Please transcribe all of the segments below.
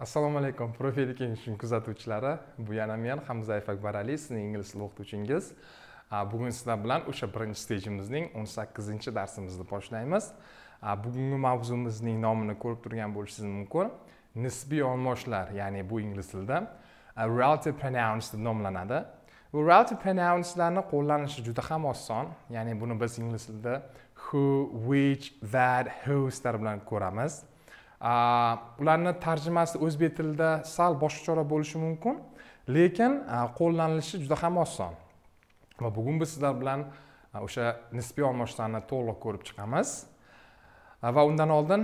assalomu alaykum profil kengashim kuzatuvchilari bu yana men hamzayev ali sizning ingliz tili o'qituvchingiz bugun sizlar bilan o'sha birinchi stejimizning o'n sakkizinchi darsimizni boshlaymiz bugungi mavzumizning nomini ko'rib turgan bo'lishingiz mumkin nisbiy olmoshlar ya'ni bu ingliz tilida relative pronouns deb nomlanadi bu relative pronounslarni qo'llanishi juda ham oson ya'ni buni biz ingliz tilida who which that whoslar bilan ko'ramiz ularni tarjimasi o'zbek tilida sal boshqacharoq bo'lishi mumkin lekin qo'llanilishi juda ham oson va bugun biz sizlar bilan o'sha nisbiy olmoshlarni to'liq ko'rib chiqamiz va undan oldin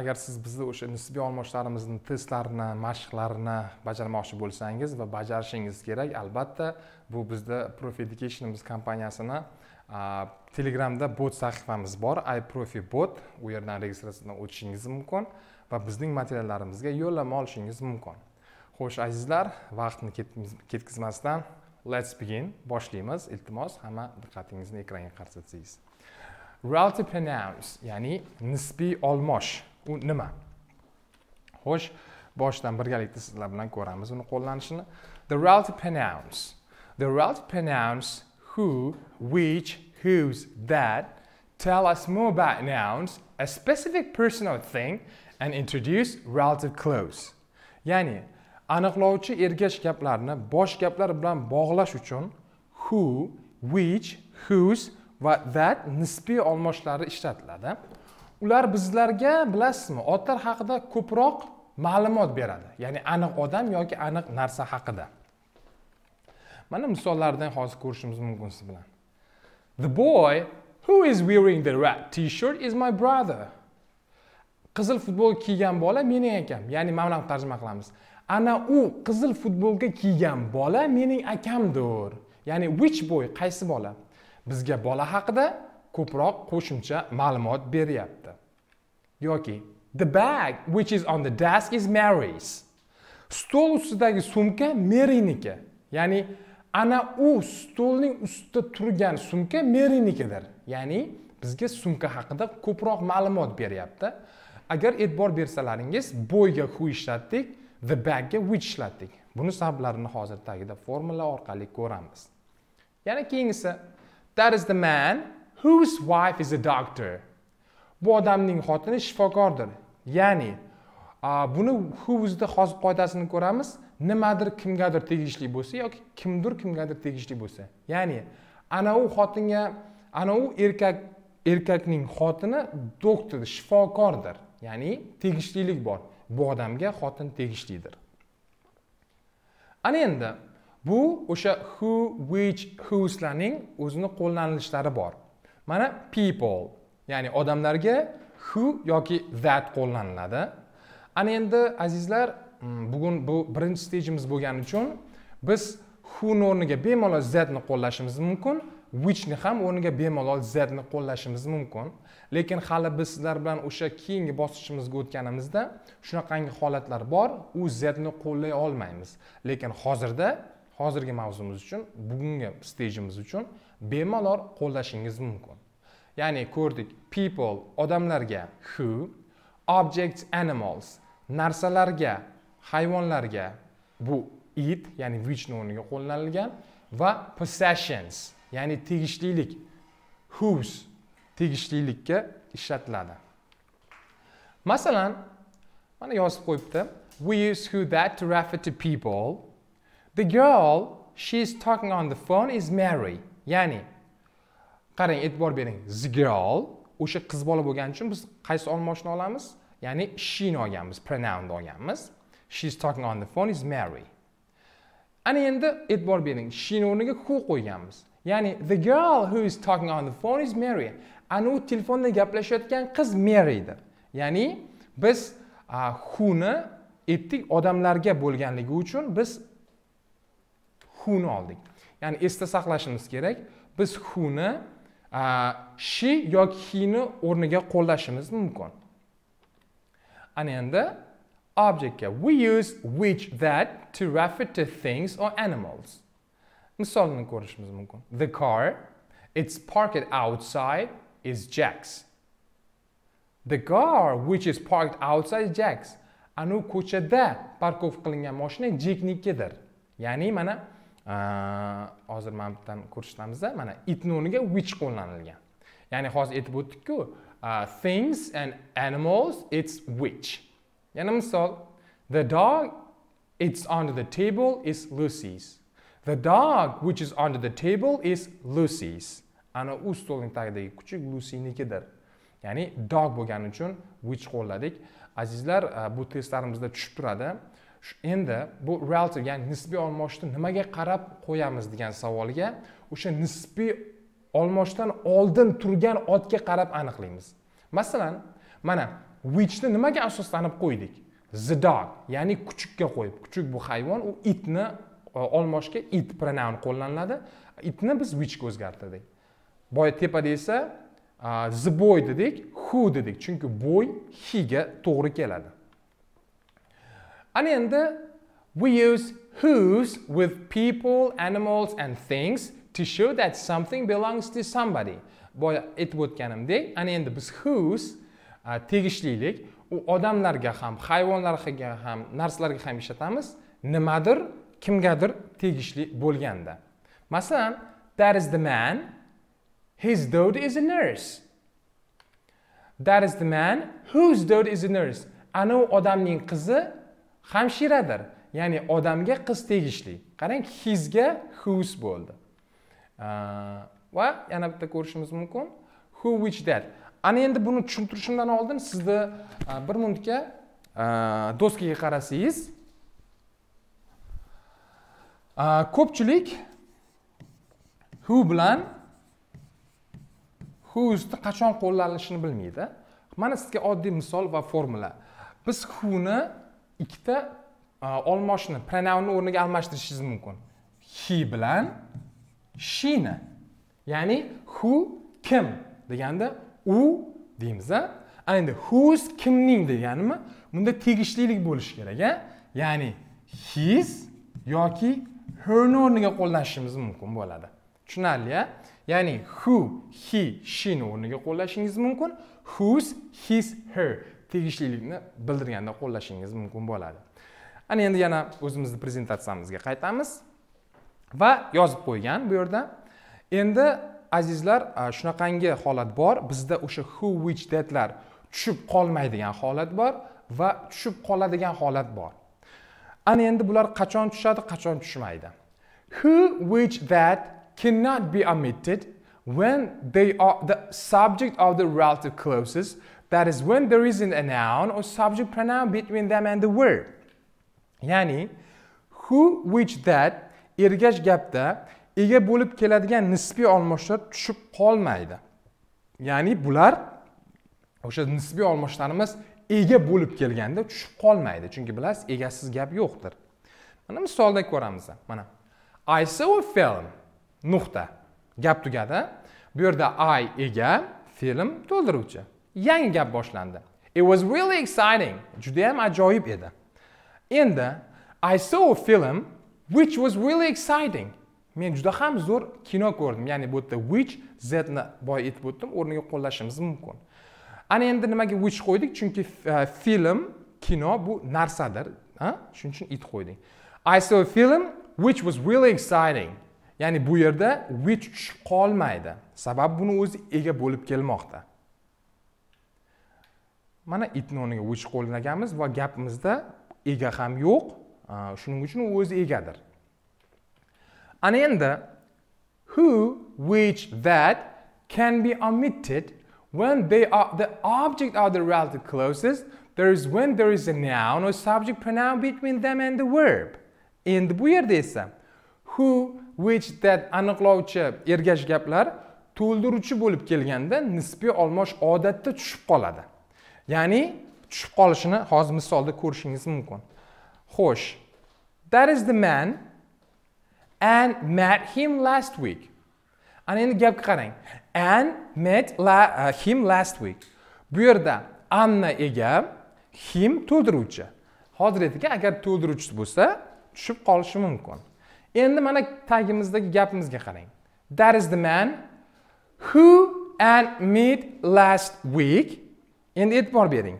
agar siz bizni o'sha nisbiy almashlarimizni testlarini mashqlarini bajarmoqchi bo'lsangiz va bajarishingiz kerak albatta bu bizda prof educationimiz kompaniyasini telegramda bot sahifamiz bor iprofi bot u yerdan registratsiyadan o'tishingiz mumkin va bizning materiallarimizga yo'llanma olishingiz mumkin xo'sh azizlar vaqtni ketkazmasdan let's begin boshlaymiz iltimos hamma diqqatingizni ekranga qaratsangiz relative pronouns ya'ni nisbiy olmosh u nima xo'sh boshidan birgalikda sizlar bilan ko'ramiz uni qo'llanishini the relative pronouns the relative pronouns who, which, whose, that tell us more about nouns, a specific person or thing and introduce relative clause. Ya'ni aniqlovchi ergash gaplarni bosh gaplar bilan bog'lash uchun who, which, whose va that nisbiy almoshlari ishlatiladi. Ular bizlarga bilasizmi, otlar haqida ko'proq ma'lumot beradi. Ya'ni aniq odam yoki aniq narsa haqida. mana misollardan hozir ko'rishimiz mumkin siz bilan the boy who is wearing the red t-shirt is my brother qizil futbolka kiygan bola mening akam ya'ni mana bunaqa tarjima qilamiz ana u qizil futbolka kiygan bola mening akamdir ya'ni which boy qaysi bola bizga bola haqida ko'proq qo'shimcha ma'lumot beryapti yoki The bag which is on the desk is Mary's. Stol ustidagi sumka Mary'niki. Ya'ni ana u stolning ustida turgan sumka merinikidir ya'ni bizga sumka haqida ko'proq ma'lumot beryapti agar e'tibor bersalaringiz bo'yga who ishlatdik the bagga which ishlatdik buni sabablarini hozir tagida formula orqali ko'ramiz yana keyingisi that is the man whose wife is a doctor bu odamning xotini shifokordir ya'ni buni whosda hozir qoidasini ko'ramiz nimadir kimgadir tegishli bo'lsa yoki kimdir kimgadir tegishli bo'lsa ya'ni ana u xotinga ana u erkak erkakning xotini doktor shifokordir ya'ni tegishlilik bor bu odamga xotin tegishlidir ana endi bu o'sha who which whoslarning o'zini qo'llanilishlari bor mana people ya'ni odamlarga who yoki that qo'llaniladi ana endi azizlar bugun bu birinchi stejimiz bo'lgani uchun biz huni o'rniga bemalol zni qo'llashimiz mumkin whichni ham o'rniga bemalol zni qo'llashimiz mumkin lekin hali biz sizlar bilan o'sha keyingi bosqichimizga o'tganimizda shunaqangi holatlar bor u zni qo'llay olmaymiz lekin hozirda hozirgi mavzumiz uchun bugungi stejimiz uchun bemalol qo'llashingiz mumkin ya'ni ko'rdik people odamlarga who objects animals narsalarga hayvonlarga bu it ya'ni which o'rniga qo'llanilgan va possessions ya'ni tegishlilik whose tegishlilikka ishlatiladi masalan mana yozib qo'yibdi we use who that to refer to people the girl she is talking on the phone is mary ya'ni qarang e'tibor bering the girl o'sha qiz bola bo'lgani uchun biz qaysi olmoshni olamiz ya'ni shini olganmiz pronounni olganmiz she's talking on the phone is mary ana endi e'tibor bering sheni o'rniga who qo'yganmiz ya'ni the girl who is talking on the phone is mary ana u telefonda gaplashayotgan qiz mary edi ya'ni biz whoni ettik odamlarga bo'lganligi uchun biz whoni oldik ya'ni esda saqlashimiz kerak biz whoni she yoki ni o'rniga qo'llashimiz mumkin ana endi object ya. we use which that to refer to things or animals misolini ko'rishimiz mumkin the car it's parked outside is jack's the car which is parked outside is jack's anu ko'chada parkov qilingan mashina jeknikidir ya'ni mana hozir mana bu yerdan da mana itni o'rniga which qo'llanilgan ya'ni hozir aytib o'tdikku things and animals it's which Yana misol The dog it's under the table is Lucy's. The dog which is under the table is Lucy's. Ana u stolning tagidagi kuchuk Lucynikidir. Ya'ni dog bo'lgani uchun which qo'lladik. Azizlar, e, bu testlarimizda tushib turadi. Endi bu relative ya'ni nisbiy olmoshni nimaga qarab qo'yamiz degan savolga o'sha nisbiy olmoshdan oldin turgan otga qarab aniqlaymiz. Masalan, mana whichni nimaga asoslanib qo'ydik the dog ya'ni kuchukka qo'yib kuchuk bu hayvon u itni e, olmoshga it pronoun qo'llaniladi itni biz whichga o'zgartirdik boya tepada esa the boy e, dedik who dedik chunki boy hega to'g'ri keladi ana endi we use whos with people animals and things to show that something belongs to somebody boya aytib o'tganimdek ana endi biz whos tegishlilik u odamlarga ham hayvonlarga ham narsalarga ham ishlatamiz nimadir kimgadir tegishli bo'lganda masalan that is the man his daughter is a nurse that is the man whose daughter is a nurse anavi odamning qizi hamshiradir ya'ni odamga qiz tegishli qarang hisga whose bo'ldi va yana bitta ko'rishimiz mumkin who which that ana endi buni tushuntirishimdan oldin sizni e, bir minutga e, doskaga qarasangiz e, ko'pchilik who bilan who ni qachon qo'llanilishini bilmaydi mana sizga oddiy misol va formula biz whoni ikkita pronoun ni o'rniga almashtirishingiz mumkin he bilan ni. ya'ni who kim deganda u deymiz a endi whose kimning deganimi bunda tegishlilik bo'lishi kerak a ya'ni his yoki herni o'rniga qo'llanishimiz mumkin bo'ladi tushunarli a ya'ni who he shini o'rniga qo'llashingiz mumkin whose his her tegishlilikni bildirganda qo'llashingiz mumkin bo'ladi ana endi yana o'zimizni prezentatsiyamizga qaytamiz va yozib qo'ygan bu yerda endi azizlar shunaqangi holat bor bizda o'sha who which thatlar tushib qolmaydigan holat bor va tushib qoladigan holat bor ana endi bular qachon tushadi qachon tushmaydi who which that cannot be omitted when they are the subject of the relative clauses that is when there isn't a noun or subject pronoun between them and the word ya'ni who which that ergash gapda ega bo'lib keladigan nisbiy olmoshlar tushib qolmaydi ya'ni bular o'sha nisbiy olmoshlarimiz ega bo'lib kelganda tushib qolmaydi chunki bilasiz egasiz gap yo'qdir mana misolda ko'ramiz mana i saw a film nuqta gap tugadi bu yerda i ega film to'ldiruvchi yangi gap boshlandi it was really exciting judayam ajoyib edi endi i saw a film which was really exciting men juda ham zo'r kino ko'rdim ya'ni bu yerda which zni boy aytib o'tdim o'rniga qo'llashimiz mumkin ana endi nimaga which qo'ydik chunki e, film kino bu narsadir shuning uchun it qo'ydik i saw a film which was really exciting ya'ni bu yerda which tushib qolmaydi sabab buni o'zi ega bo'lib kelmoqda mana itni o'rniga which qo'llaganmiz va gapimizda ega ham yo'q shuning uchun u o'zi egadir Ana endi who, which, that can be omitted when they are the object of the relative clauses. There is when there is a noun or subject pronoun between them and the verb. Endi bu yerda esa who, which, that aniqlovchi ergash gaplar to'ldiruvchi bo'lib kelganda nisbiy olmosh odatda tushib qoladi. Ya'ni tushib qolishini hozir misolda ko'rishingiz mumkin. Xo'sh, that is the man and met him last week ana endi gapga qarang and met la, uh, him last week bu yerda anna ega him to'ldiruvchi hozirgiga agar to'ldiruvchi bo'lsa tushib qolishi mumkin endi mana tagimizdagi gapimizga qarang that is the man who and met last week endi e'tibor bering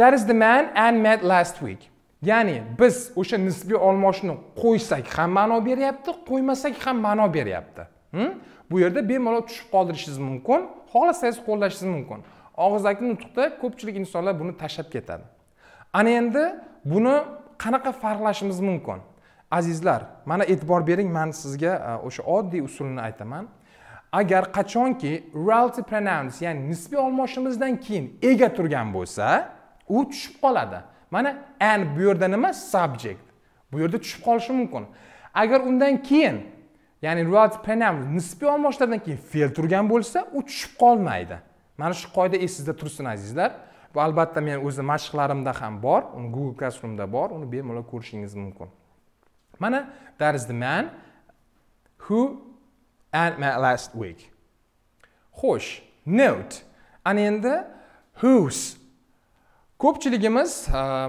that is the man and met last week ya'ni biz o'sha nisbiy olmoshni qo'ysak ham ma'no beryapti qo'ymasak ham ma'no beryapti hm? bu yerda bemalol tushib qoldirishingiz mumkin xohlasangiz qo'llashingiz mumkin og'izdagi nutqda ko'pchilik insonlar buni tashlab ketadi ana endi buni qanaqa farqlashimiz mumkin azizlar mana e'tibor bering man sizga e, o'sha oddiy usulni aytaman agar qachonki relative pronouns ya'ni nisbiy olmoshimizdan keyin ega turgan bo'lsa u tushib qoladi mana an bu yerda nima subject bu yerda tushib qolishi mumkin agar undan keyin ya'ni relative pronoun nisbiy olmoshlardan keyin fe'l turgan bo'lsa u tushib qolmaydi mana shu qoida esingizda tursin azizlar bu albatta men o'zi mashqlarimda ham bor uni google classroomda bor uni bemalol ko'rishingiz mumkin mana that is the man who and my last week xo'sh note ana endi whose ko'pchiligimiz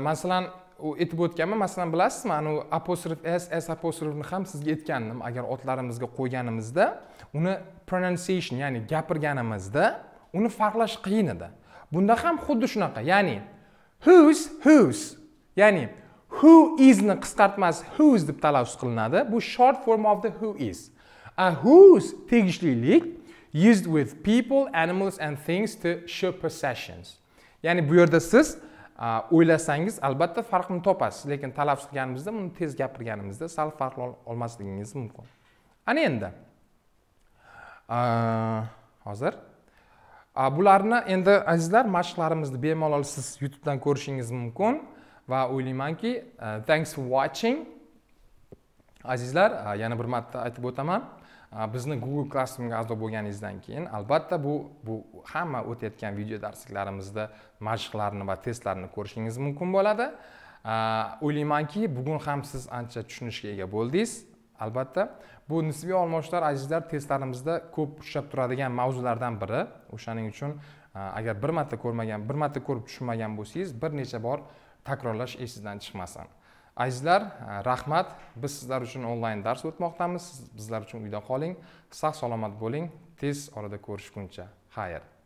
masalan u aytib o'tganman masalan bilasizmi anavi apostrof s s apostrofni ham sizga aytgandim agar otlarimizga qo'yganimizda uni pronunciation ya'ni gapirganimizda uni farqlash qiyin edi bunda ham xuddi shunaqa ya'ni whos whos ya'ni who isni qisqartmasi whos deb talaffuz qilinadi bu short form of the who is a whos tegishlilik used with people animals and things to show possessions ya'ni bu yerda siz o'ylasangiz albatta farqni topasiz lekin talaffuz qilganimizda buni tez gapirganimizda sal farq olmasligingiz mumkin ana endi hozir bularni endi azizlar mashqlarimizni bemalol siz youtubedan ko'rishingiz mumkin va o'ylaymanki thanks for watching azizlar yana bir marta aytib o'taman bizni google classroomga a'zo bo'lganingizdan keyin albatta bu bu hamma o'tayotgan video darsliklarimizda mashqlarni va testlarni ko'rishingiz mumkin bo'ladi o'ylaymanki bugun ham siz ancha tushunishga ega bo'ldingiz albatta bu nisbiy olmoshlar azizlar testlarimizda ko'p uchrab turadigan mavzulardan biri o'shaning uchun agar bir marta ko'rmagan bir marta ko'rib tushunmagan bo'lsangiz bir necha bor takrorlash esingizdan chiqmasin azizlar e, rahmat biz sizlar uchun onlayn dars o'tmoqdamiz bizlar uchun uyda qoling sog' salomat bo'ling tez orada ko'rishguncha xayr